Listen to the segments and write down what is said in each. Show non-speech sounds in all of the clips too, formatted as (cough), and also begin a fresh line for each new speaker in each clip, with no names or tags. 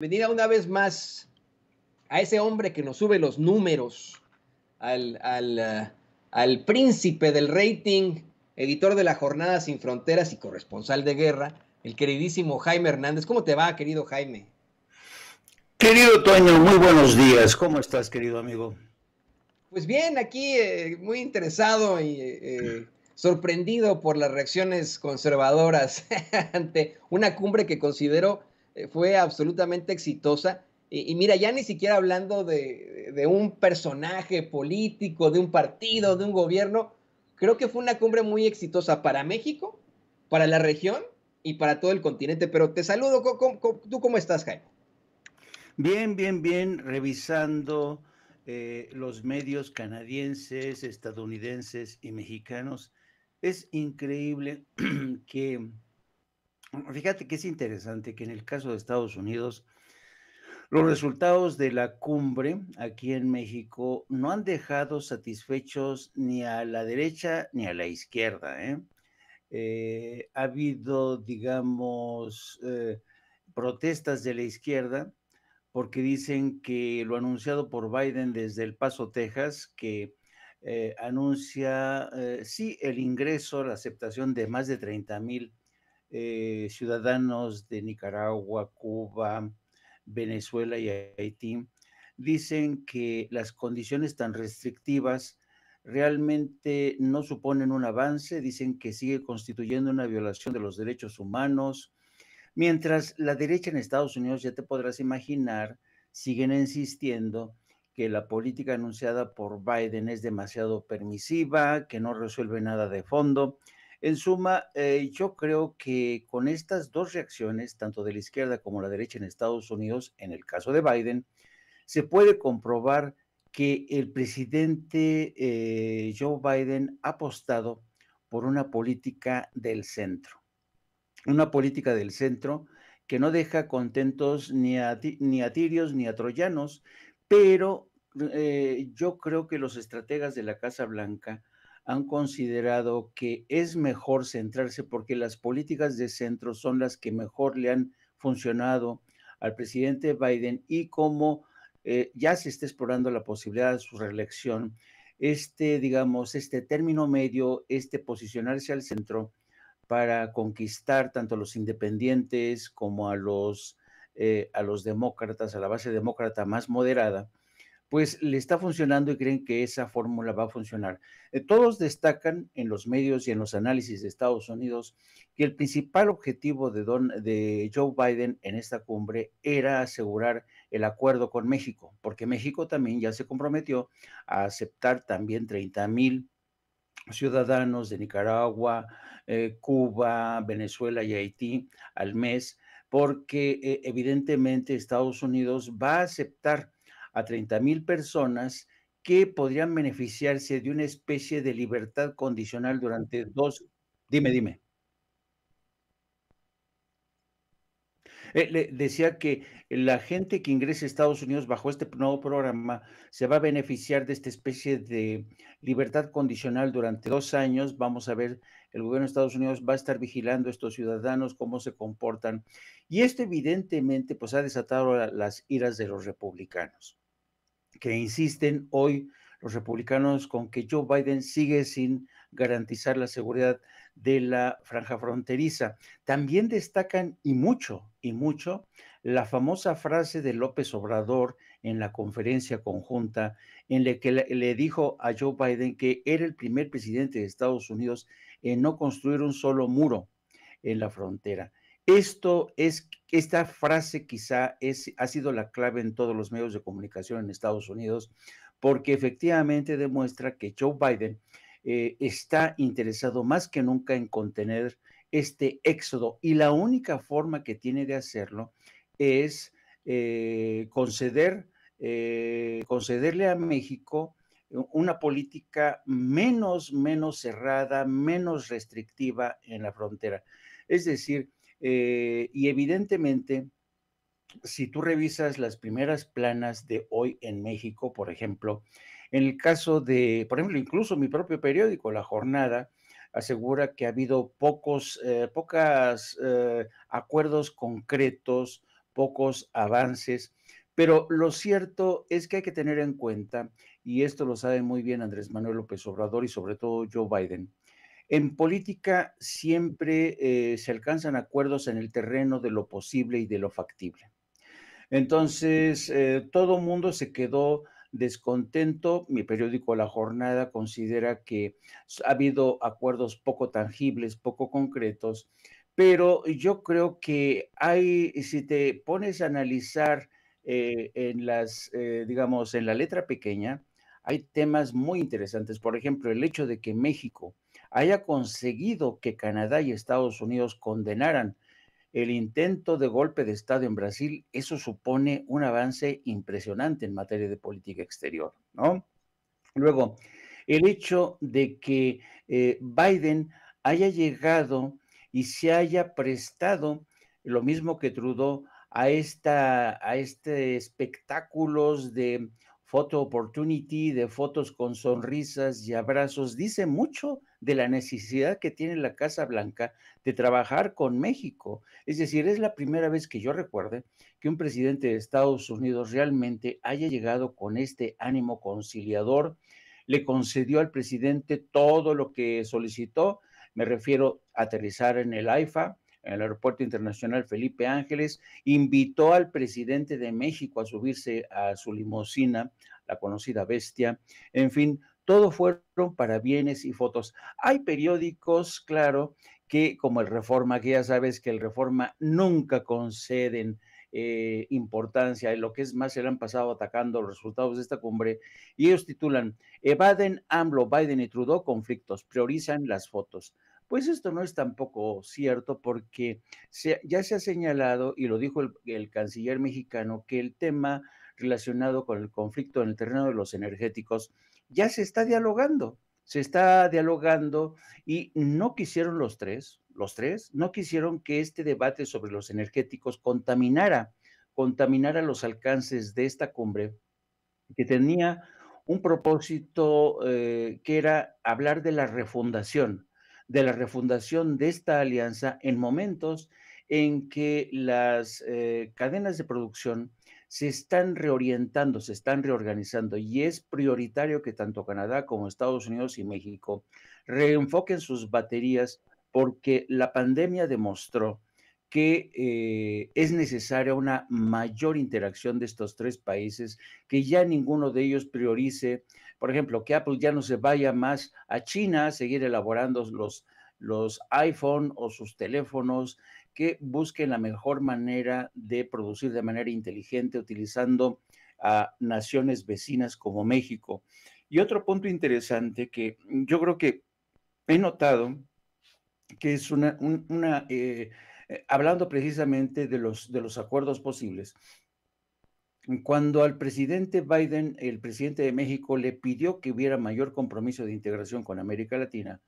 Bienvenida una vez más a ese hombre que nos sube los números, eh, al, príncipe del rating, editor de la Jornada Sin Fronteras y corresponsal de guerra, el queridísimo Jaime Hernández. ¿Cómo te va, querido Jaime?
Querido Toño, muy buenos días. ¿Cómo estás, querido amigo?
Pues bien, aquí eh, muy interesado y eh, sorprendido por las reacciones conservadoras (laughs) ante una cumbre que considero eh, fue absolutamente exitosa. Y, mira, ya ni siquiera hablando de, un personaje político, de un partido, de un gobierno, creo que fue una cumbre muy exitosa para México, para la región y para todo el continente. Pero te saludo, tú cómo estás, Jaime?
Bien, bien, bien, revisando eh, los medios canadienses, estadounidenses y mexicanos. Es increíble (clears throat) que Fíjate que es interesante que en el caso de Estados Unidos, los resultados de la cumbre aquí en México no han dejado satisfechos ni a la derecha ni a la izquierda. ¿eh? Eh, ha habido, digamos, eh, protestas de la izquierda porque dicen que lo anunciado por Biden desde El Paso, Texas, que anuncia, sí, el ingreso, la aceptación de más de 30 mil eh, ciudadanos de Nicaragua, Cuba, Venezuela y Haití dicen que las condiciones tan restrictivas realmente no suponen un avance, dicen que sigue constituyendo una violación de los derechos humanos, mientras la derecha en Estados Unidos, ya te podrás imaginar, siguen insistiendo que la política anunciada por Biden es demasiado permisiva, que no resuelve nada de fondo, en suma, eh, yo creo que con estas dos reacciones, tanto de la izquierda como la derecha en Estados Unidos, en el caso de Biden, se puede comprobar que el presidente eh, Joe Biden ha apostado por una política del centro, una política del centro que no deja contentos ni a, ni a tirios ni a troyanos, pero eh, yo creo que los estrategas de la Casa Blanca han considerado que es mejor centrarse porque las políticas de centro son las que mejor le han funcionado al presidente Biden y como eh, ya se está explorando la posibilidad de su reelección, este, digamos, este término medio, este posicionarse al centro para conquistar tanto a los independientes como a los, eh, a los demócratas, a la base demócrata más moderada, pues le está funcionando y creen que esa fórmula va a funcionar. Eh, todos destacan en los medios y en los análisis de Estados Unidos que el principal objetivo de, Don, de Joe Biden en esta cumbre era asegurar el acuerdo con México, porque México también ya se comprometió a aceptar también 30 mil ciudadanos de Nicaragua, eh, Cuba, Venezuela y Haití al mes, porque eh, evidentemente Estados Unidos va a aceptar a 30 mil personas que podrían beneficiarse de una especie de libertad condicional durante dos. Dime, dime. Eh, decía que la gente que ingrese a Estados Unidos bajo este nuevo programa se va a beneficiar de esta especie de libertad condicional durante dos años. Vamos a ver, el gobierno de Estados Unidos va a estar vigilando a estos ciudadanos, cómo se comportan. Y esto evidentemente pues ha desatado las iras de los republicanos que insisten hoy los republicanos con que Joe Biden sigue sin garantizar la seguridad de la franja fronteriza. También destacan, y mucho, y mucho, la famosa frase de López Obrador en la conferencia conjunta, en la que le dijo a Joe Biden que era el primer presidente de Estados Unidos en no construir un solo muro en la frontera. Esto es, esta frase quizá es, ha sido la clave en todos los medios de comunicación en Estados Unidos, porque efectivamente demuestra que Joe Biden eh, está interesado más que nunca en contener este éxodo y la única forma que tiene de hacerlo es eh, conceder, eh, concederle a México una política menos, menos cerrada, menos restrictiva en la frontera. Es decir, eh, y evidentemente, si tú revisas las primeras planas de hoy en México, por ejemplo, en el caso de, por ejemplo, incluso mi propio periódico, La Jornada, asegura que ha habido pocos eh, pocas, eh, acuerdos concretos, pocos avances, pero lo cierto es que hay que tener en cuenta, y esto lo sabe muy bien Andrés Manuel López Obrador y sobre todo Joe Biden, en política siempre eh, se alcanzan acuerdos en el terreno de lo posible y de lo factible. Entonces, eh, todo mundo se quedó descontento. Mi periódico La Jornada considera que ha habido acuerdos poco tangibles, poco concretos, pero yo creo que hay, si te pones a analizar eh, en las, digamos, en la letra pequeña, hay temas muy interesantes. Por ejemplo, el hecho de que México haya conseguido que Canadá y Estados Unidos condenaran el intento de golpe de Estado en Brasil, eso supone un avance impresionante en materia de política exterior, ¿no? Luego, el hecho de que eh, Biden haya llegado y se haya prestado lo mismo que Trudeau a, esta, a este espectáculos de Photo Opportunity, de fotos con sonrisas y abrazos, dice mucho de la necesidad que tiene la Casa Blanca de trabajar con México. Es decir, es la primera vez que yo recuerde que un presidente de Estados Unidos realmente haya llegado con este ánimo conciliador. Le concedió al presidente todo lo que solicitó, me refiero a aterrizar en el AIFA, en el Aeropuerto Internacional Felipe Ángeles, invitó al presidente de México a subirse a su limusina, la conocida bestia. En fin, todo fueron para bienes y fotos. Hay periódicos, claro, que como el Reforma, que ya sabes que el Reforma nunca conceden eh, importancia y lo que es más, se le han pasado atacando los resultados de esta cumbre y ellos titulan, evaden AMLO, Biden y Trudeau conflictos, priorizan las fotos. Pues esto no es tampoco cierto porque ya se ha señalado, y lo dijo el, canciller mexicano, que el tema relacionado con el conflicto en el terreno de los energéticos ya se está dialogando, se está dialogando y no quisieron los tres, los tres, no quisieron que este debate sobre los energéticos contaminara, contaminara los alcances de esta cumbre que tenía un propósito eh, que era hablar de la refundación, de la refundación de esta alianza en momentos en que las eh, cadenas de producción se están reorientando, se están reorganizando y es prioritario que tanto Canadá como Estados Unidos y México reenfoquen sus baterías porque la pandemia demostró que eh, es necesaria una mayor interacción de estos tres países, que ya ninguno de ellos priorice, por ejemplo, que Apple ya no se vaya más a China a seguir elaborando los, los iPhone o sus teléfonos, que busquen la mejor manera de producir de manera inteligente utilizando a naciones vecinas como México. Y otro punto interesante que yo creo que he notado que es una, eh, eh, hablando precisamente de los, de los acuerdos posibles, cuando al presidente Biden, el presidente de México, le pidió que hubiera mayor compromiso de integración con América Latina,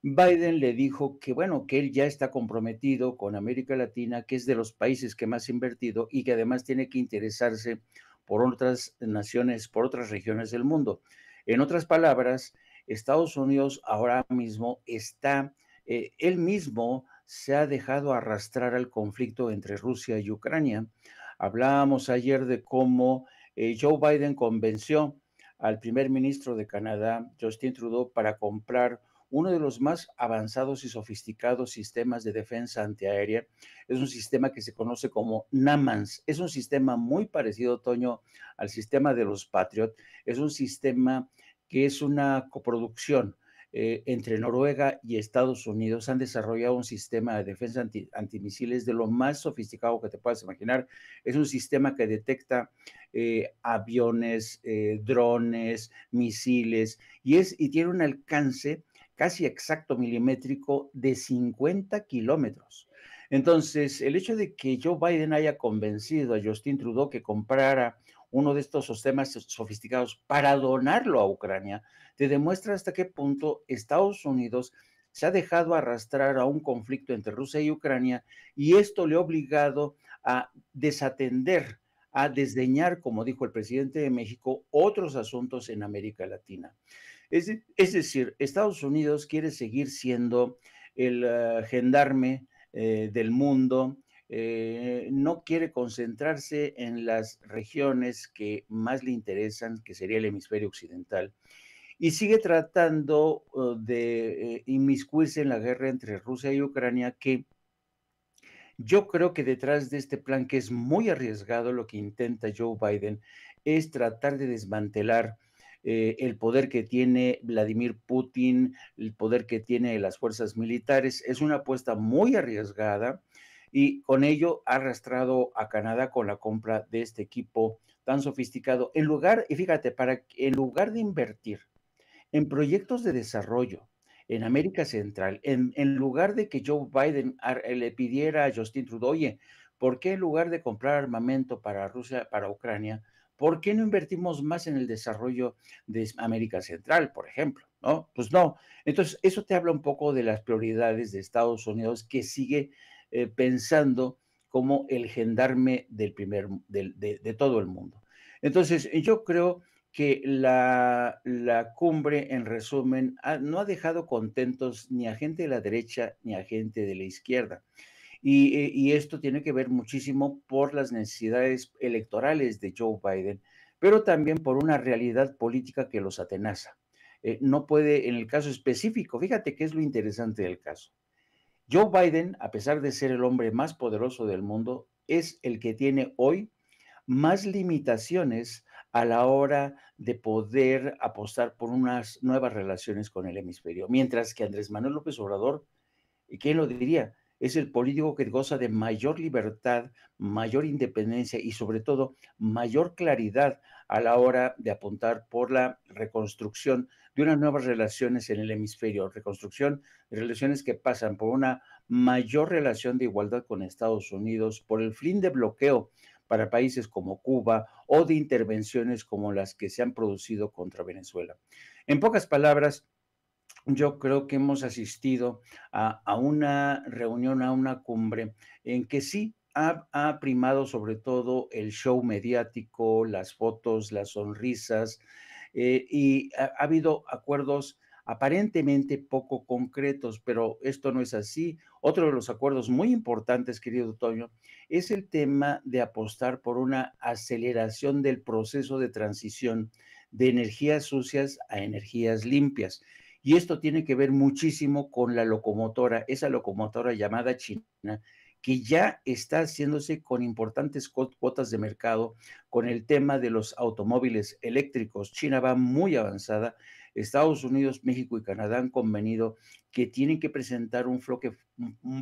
Biden le dijo que, bueno, que él ya está comprometido con América Latina, que es de los países que más ha invertido y que además tiene que interesarse por otras naciones, por otras regiones del mundo. En otras palabras, Estados Unidos ahora mismo está eh, él mismo se ha dejado arrastrar al conflicto entre Rusia y Ucrania. Hablábamos ayer de cómo eh, Joe Biden convenció al primer ministro de Canadá, Justin Trudeau, para comprar uno de los más avanzados y sofisticados sistemas de defensa antiaérea. Es un sistema que se conoce como NAMANS. Es un sistema muy parecido, Toño, al sistema de los Patriot. Es un sistema que es una coproducción eh, entre Noruega y Estados Unidos han desarrollado un sistema de defensa antimisiles de lo más sofisticado que te puedas imaginar. Es un sistema que detecta eh, aviones, eh, drones, misiles y, es, y tiene un alcance casi exacto milimétrico de 50 kilómetros. Entonces, el hecho de que Joe Biden haya convencido a Justin Trudeau que comprara uno de estos sistemas sofisticados para donarlo a Ucrania, te demuestra hasta qué punto Estados Unidos se ha dejado arrastrar a un conflicto entre Rusia y Ucrania y esto le ha obligado a desatender, a desdeñar, como dijo el presidente de México, otros asuntos en América Latina. Es, decir, Estados Unidos quiere seguir siendo el eh, gendarme eh, del mundo, eh, no quiere concentrarse en las regiones que más le interesan, que sería el hemisferio occidental, y sigue tratando oh, de eh, inmiscuirse en la guerra entre Rusia y Ucrania, que yo creo que detrás de este plan, que es muy arriesgado, lo que intenta Joe Biden es tratar de desmantelar eh, el poder que tiene Vladimir Putin, el poder que tiene las fuerzas militares. Es una apuesta muy arriesgada y con ello ha arrastrado a Canadá con la compra de este equipo tan sofisticado. En lugar, y fíjate, para, en lugar de invertir en proyectos de desarrollo en América Central, en, lugar de que Joe Biden eh, le pidiera a Justin Trudeau, oye, ¿por qué en lugar de comprar armamento para Rusia, para Ucrania, ¿por qué no invertimos más en el desarrollo de América Central, por ejemplo? ¿No? Pues no. Entonces, eso te habla un poco de las prioridades de Estados Unidos que sigue eh, pensando como el gendarme del primer, de, todo el mundo. Entonces, yo creo que la, cumbre, en resumen, no ha dejado contentos ni a gente de la derecha ni a gente de la izquierda. Eh, y, esto tiene que ver muchísimo por las necesidades electorales de Joe Biden, pero también por una realidad política que los atenaza. Eh, no puede, en el caso específico, fíjate qué es lo interesante del caso. Joe Biden, a pesar de ser el hombre más poderoso del mundo, es el que tiene hoy más limitaciones a la hora de poder apostar por unas nuevas relaciones con el hemisferio. Mientras que Andrés Manuel López Obrador, ¿quién lo diría? es el político que goza de mayor libertad, mayor independencia y sobre todo mayor claridad a la hora de apuntar por la reconstrucción de unas nuevas relaciones en el hemisferio, reconstrucción de relaciones que pasan por una mayor relación de igualdad con Estados Unidos, por el fin de bloqueo para países como Cuba o de intervenciones como las que se han producido contra Venezuela. En pocas palabras, yo creo que hemos asistido a, una reunión, a una cumbre en que sí ha, primado sobre todo el show mediático, las fotos, las sonrisas, eh, y ha, ha habido acuerdos aparentemente poco concretos, pero esto no es así. Otro de los acuerdos muy importantes, querido Toño, es el tema de apostar por una aceleración del proceso de transición de energías sucias a energías limpias. Y esto tiene que ver muchísimo con la locomotora, esa locomotora llamada China, que ya está haciéndose con importantes cuotas de mercado con el tema de los automóviles eléctricos. China va muy avanzada Estados Unidos, México y Canadá han convenido que tienen que presentar un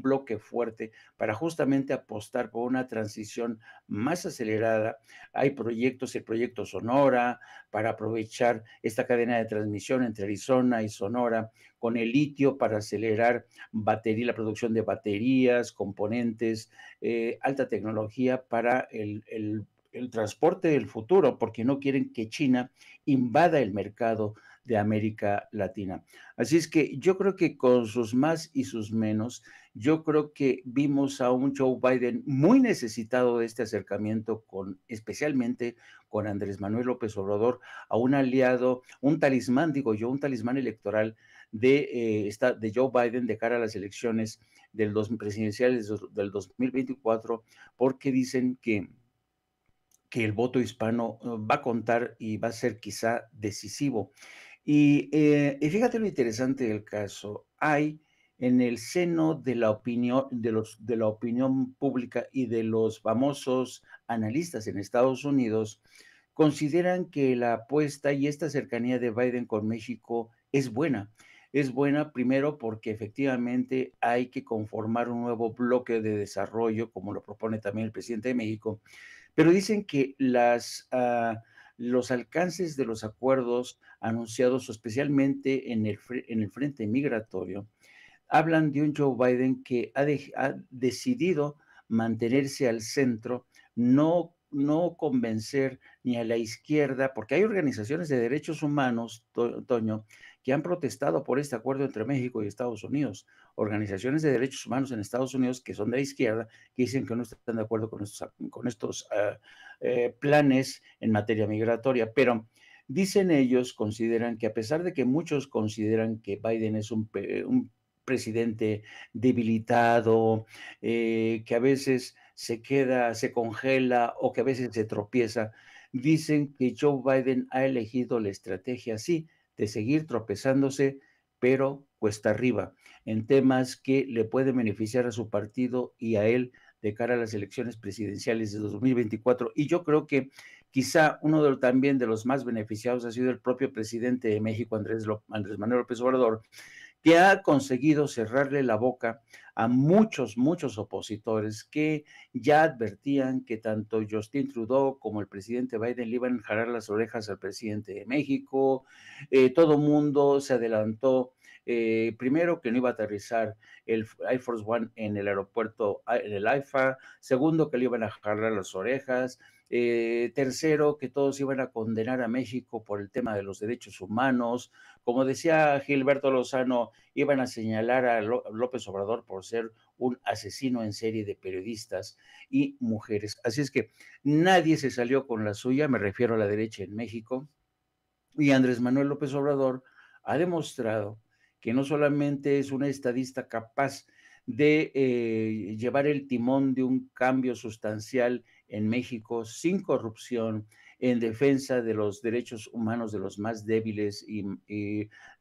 bloque, fuerte para justamente apostar por una transición más acelerada. Hay proyectos, el proyecto Sonora, para aprovechar esta cadena de transmisión entre Arizona y Sonora, con el litio para acelerar la producción de baterías, componentes, eh, alta tecnología para el, el transporte del futuro, porque no quieren que China invada el mercado de América Latina. Así es que yo creo que con sus más y sus menos, yo creo que vimos a un Joe Biden muy necesitado de este acercamiento con, especialmente con Andrés Manuel López Obrador, a un aliado, un talismán, digo yo, un talismán electoral de, eh, esta, de Joe Biden de cara a las elecciones del dos, presidenciales del 2024, porque dicen que que el voto hispano eh, va a contar y va a ser quizá decisivo. Eh, y, fíjate lo interesante del caso. Hay en el seno de la opinión, de los, de la opinión pública y de los famosos analistas en Estados Unidos, consideran que la apuesta y esta cercanía de Biden con México es buena. Es buena primero porque efectivamente hay que conformar un nuevo bloque de desarrollo, como lo propone también el presidente de México, pero dicen que las... Ah, los alcances de los acuerdos anunciados, especialmente en el, frente migratorio, hablan de un Joe Biden que ha, decidido mantenerse al centro, no convencer ni a la izquierda, porque hay organizaciones de derechos humanos, Toño, que han protestado por este acuerdo entre México y Estados Unidos organizaciones de derechos humanos en Estados Unidos que son de la izquierda, que dicen que no están de acuerdo con estos, con estos ah, eh, planes en materia migratoria. Pero dicen ellos, consideran que a pesar de que muchos consideran que Biden es un, presidente debilitado, eh, que a veces se queda, se congela o que a veces se tropieza, dicen que Joe Biden ha elegido la estrategia así, de seguir tropezándose, pero cuesta arriba, en temas que le pueden beneficiar a su partido y a él de cara a las elecciones presidenciales de 2024. Y yo creo que quizá uno también de los más beneficiados ha sido el propio presidente de México, Andrés, Manuel López Obrador, que ha conseguido cerrarle la boca a muchos, muchos opositores que ya advertían que tanto Justin Trudeau como el presidente Biden le iban a jalar las orejas al presidente de México. Eh, todo mundo se adelantó eh, primero que no iba a aterrizar el Air Force One en el aeropuerto, ah, en el AIFA, segundo que le iban a jalar las orejas, eh, tercero, que todos iban a condenar a México por el tema de los derechos humanos. Como decía Gilberto Lozano, iban a señalar a López Obrador por ser un asesino en serie de periodistas y mujeres. Así es que nadie se salió con la suya, me refiero a la derecha en México. Y Andrés Manuel López Obrador ha demostrado que no solamente es una estadista capaz de eh, llevar el timón de un cambio sustancial en México sin corrupción, en defensa de los derechos humanos de los más débiles y,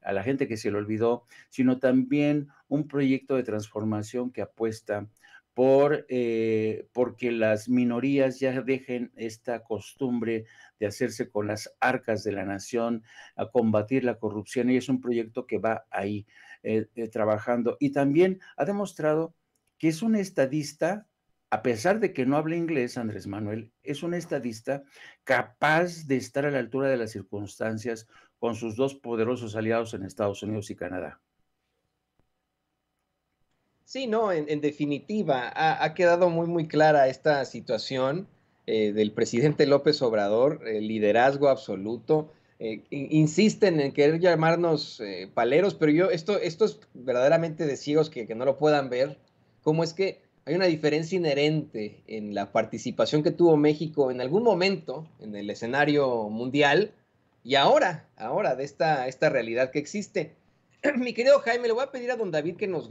a la gente que se le olvidó, sino también un proyecto de transformación que apuesta por, eh, porque las minorías ya dejen esta costumbre de hacerse con las arcas de la nación, a combatir la corrupción, y es un proyecto que va ahí eh, eh, trabajando. Y también ha demostrado que es un estadista, a pesar de que no habla inglés, Andrés Manuel, es un estadista capaz de estar a la altura de las circunstancias con sus dos poderosos aliados en Estados Unidos y Canadá.
Sí, no, en, definitiva, ha, quedado muy, muy clara esta situación eh, del presidente López Obrador, el eh, liderazgo absoluto. Eh, insisten en querer llamarnos paleros, pero yo, esto, esto es verdaderamente de ciegos que, no lo puedan ver, cómo es que hay una diferencia inherente en la participación que tuvo México en algún momento en el escenario mundial y ahora, ahora de esta, esta realidad que existe. (clears throat) Mi querido Jaime, le voy a pedir a don David que nos...